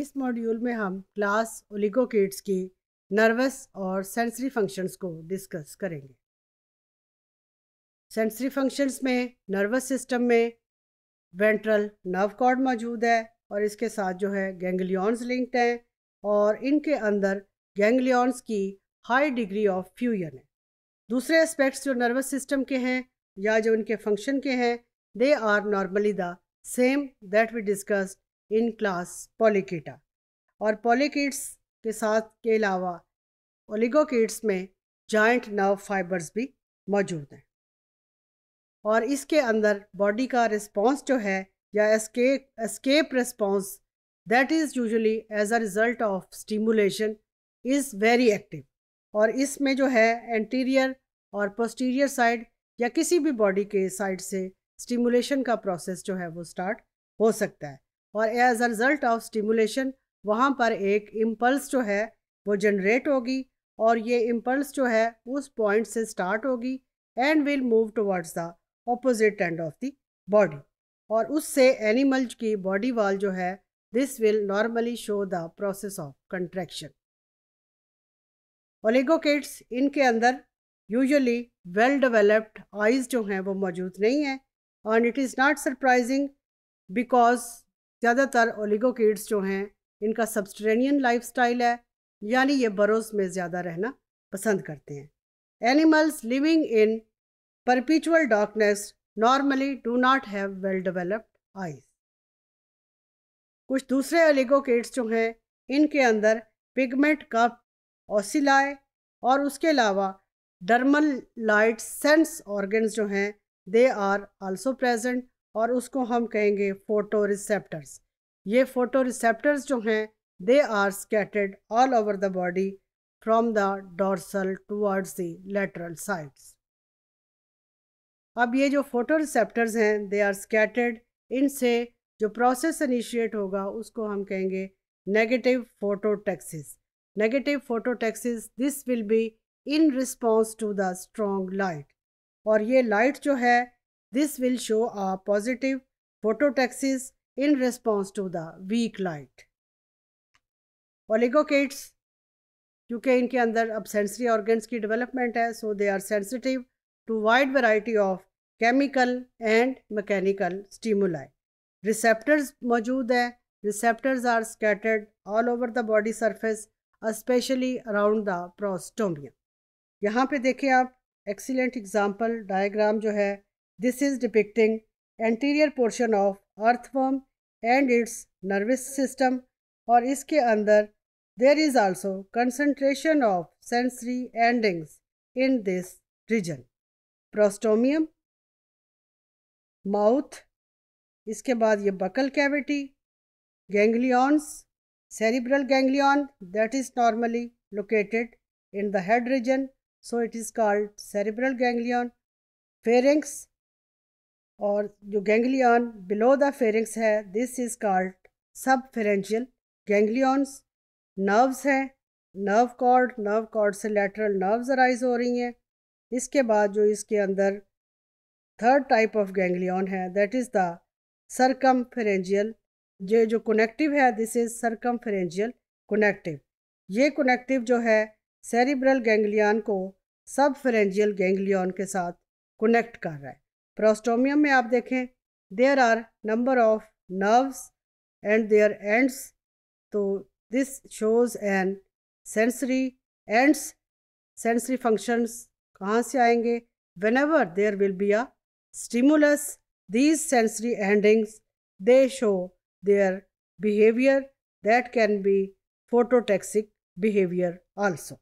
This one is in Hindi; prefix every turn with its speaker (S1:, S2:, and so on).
S1: इस मॉड्यूल में हम क्लास ओलिगोकिड्स की नर्वस और सेंसरी फंक्शंस को डिस्कस करेंगे सेंसरी फंक्शंस में नर्वस सिस्टम में वेंट्रल नर्व कॉर्ड मौजूद है और इसके साथ जो है गेंगलियॉन्स लिंक्ड हैं और इनके अंदर गैंग्लियॉन्स की हाई डिग्री ऑफ फ्यूजन है दूसरे एस्पेक्ट्स जो नर्वस सिस्टम के हैं या जो इनके फंक्शन के हैं they are normally the same that we discussed in class Polychaeta और पॉलिकिड्स के साथ के अलावा ओलिगोकेट्स में जॉइंट नर्व फाइबर्स भी मौजूद हैं और इसके अंदर बॉडी का रिस्पांस जो है या escape escape response that is usually as a result of stimulation is very active और इसमें जो है एंटीरियर और पोस्टीरियर साइड या किसी भी बॉडी के साइड से स्टिमुलेशन का प्रोसेस जो है वो स्टार्ट हो सकता है और as a result of stimulation वहाँ पर एक इम्पल्स जो है वो जनरेट होगी और ये इम्पल्स जो है उस पॉइंट से स्टार्ट होगी end will move towards the opposite end of the body और उससे एनिमल की बॉडी वाल जो है this will normally show the process of contraction oligochaetes इनके अंदर यूजुअली वेल डेवलप्ड आइज़ जो हैं वो मौजूद नहीं है and it is not surprising because ज़्यादातर ओलिगोकिड्स जो हैं इनका सबस्ट्रेनियन लाइफ है यानी ये बरोज में ज़्यादा रहना पसंद करते हैं animals living in perpetual darkness normally do not have well developed eyes कुछ दूसरे ओलिगोकिड्स जो हैं इनके अंदर पिगमेंट कप ओसिलाए और उसके अलावा डर्मल लाइट सेंस ऑर्गन्स जो हैं दे आर आल्सो प्रेजेंट और उसको हम कहेंगे फोटो रिसेप्टर्स ये फोटो रिसेप्टर्स जो हैं they are scattered all over the body from the dorsal towards the lateral sides अब ये जो फोटो रिसेप्टर्स हैं दे आर स्कैटर्ड इनसे जो प्रोसेस इनिशिएट होगा उसको हम कहेंगे negative phototaxis. Negative phototaxis, this will be in response to the strong light और ये लाइट जो है This will show a positive phototaxis in response to the weak light. Oligochates, क्योंकि इनके अंदर अब सेंसरी ऑर्गन्स की डेवलपमेंट है so they are sensitive to wide variety of chemical and mechanical stimuli receptors मौजूद है receptors are scattered all over the body surface specially around the prostomia यहाँ पे देखें आप एक्सीलेंट एग्जांपल डायग्राम जो है This is depicting anterior portion of earthworm and its nervous system Or, इसके under there is also concentration of sensory endings in this region. Prostomium, mouth, इसके baad ये buccal cavity, ganglions, cerebral ganglion that is normally located in the head region so it is called cerebral ganglion, pharynx और जो गेंगलियन बिलो द फेरिंग्स है this is called subpharyngeal ganglions nerves हैं नर्व कॉर्ड नर्व कॉर्ड से लेटरल नर्व्स अराइज हो रही हैं इसके बाद जो इसके अंदर थर्ड टाइप ऑफ गेंगलियन है that is the circumpharyngeal ये जो कनेक्टिव है this is circumpharyngeal connective ये कनेक्टिव जो है सेरिब्रल गेंगलियन को सब फेरेंजियल गेंगलियन के साथ कनेक्ट कर रहा है प्रोस्टोमियम में आप देखें there are number of nerves and their ends तो this shows an sensory ends sensory functions कहाँ से आएंगे whenever there will be a stimulus these sensory endings they show their behaviour that can be phototactic behaviour also